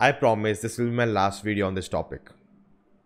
I promise this will be my last video on this topic.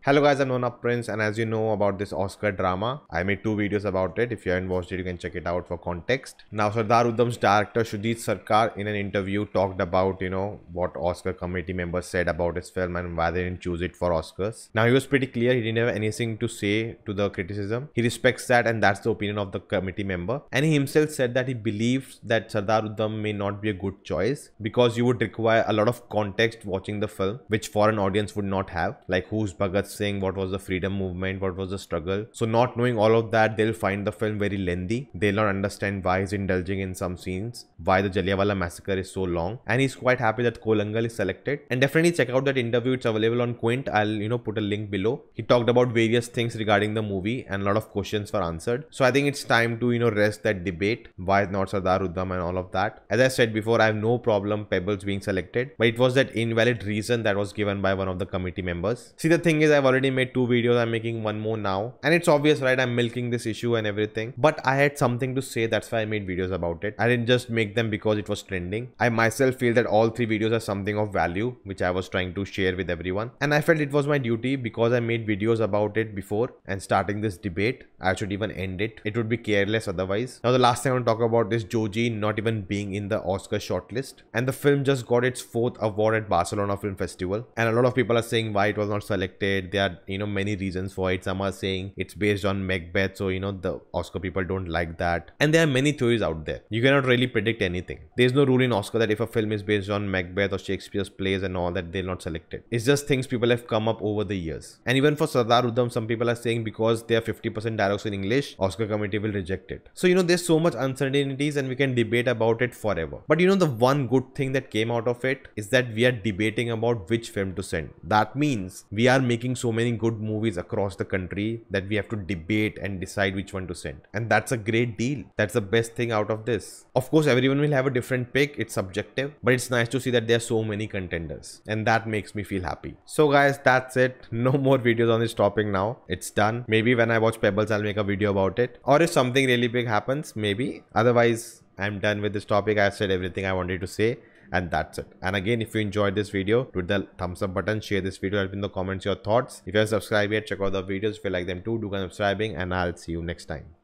Hello guys, I'm Nona Prince and as you know about this Oscar drama, I made two videos about it. If you haven't watched it, you can check it out for context. Now Sardar director Shudit Sarkar in an interview talked about, you know, what Oscar committee members said about his film and why they didn't choose it for Oscars. Now he was pretty clear, he didn't have anything to say to the criticism. He respects that and that's the opinion of the committee member. And he himself said that he believes that Sardar may not be a good choice because you would require a lot of context watching the film, which foreign audience would not have, like who's Bhagat saying what was the freedom movement, what was the struggle. So not knowing all of that, they'll find the film very lengthy. They'll not understand why he's indulging in some scenes, why the Jallianwala massacre is so long. And he's quite happy that Kolangal is selected. And definitely check out that interview. It's available on Quint. I'll, you know, put a link below. He talked about various things regarding the movie and a lot of questions were answered. So I think it's time to, you know, rest that debate. Why not Sardar Uddam and all of that. As I said before, I have no problem Pebbles being selected, but it was that invalid reason that was given by one of the committee members. See, the thing is, I I've already made two videos. I'm making one more now. And it's obvious, right? I'm milking this issue and everything. But I had something to say. That's why I made videos about it. I didn't just make them because it was trending. I myself feel that all three videos are something of value, which I was trying to share with everyone. And I felt it was my duty because I made videos about it before and starting this debate, I should even end it. It would be careless otherwise. Now, the last thing I want to talk about is Joji not even being in the Oscar shortlist. And the film just got its fourth award at Barcelona Film Festival. And a lot of people are saying why it was not selected there are you know many reasons for it some are saying it's based on macbeth so you know the oscar people don't like that and there are many theories out there you cannot really predict anything there's no rule in oscar that if a film is based on macbeth or shakespeare's plays and all that they are not selected. it's just things people have come up over the years and even for sardar udham some people are saying because they are 50% dialogues in english oscar committee will reject it so you know there's so much uncertainties and we can debate about it forever but you know the one good thing that came out of it is that we are debating about which film to send that means we are making so many good movies across the country that we have to debate and decide which one to send. And that's a great deal. That's the best thing out of this. Of course, everyone will have a different pick. It's subjective, but it's nice to see that there are so many contenders and that makes me feel happy. So guys, that's it. No more videos on this topic now. It's done. Maybe when I watch Pebbles, I'll make a video about it. Or if something really big happens, maybe. Otherwise, I'm done with this topic. I've said everything I wanted to say and that's it and again if you enjoyed this video do the thumbs up button share this video help in the comments your thoughts if you are subscribed yet check out the videos if you like them too do subscribing and i'll see you next time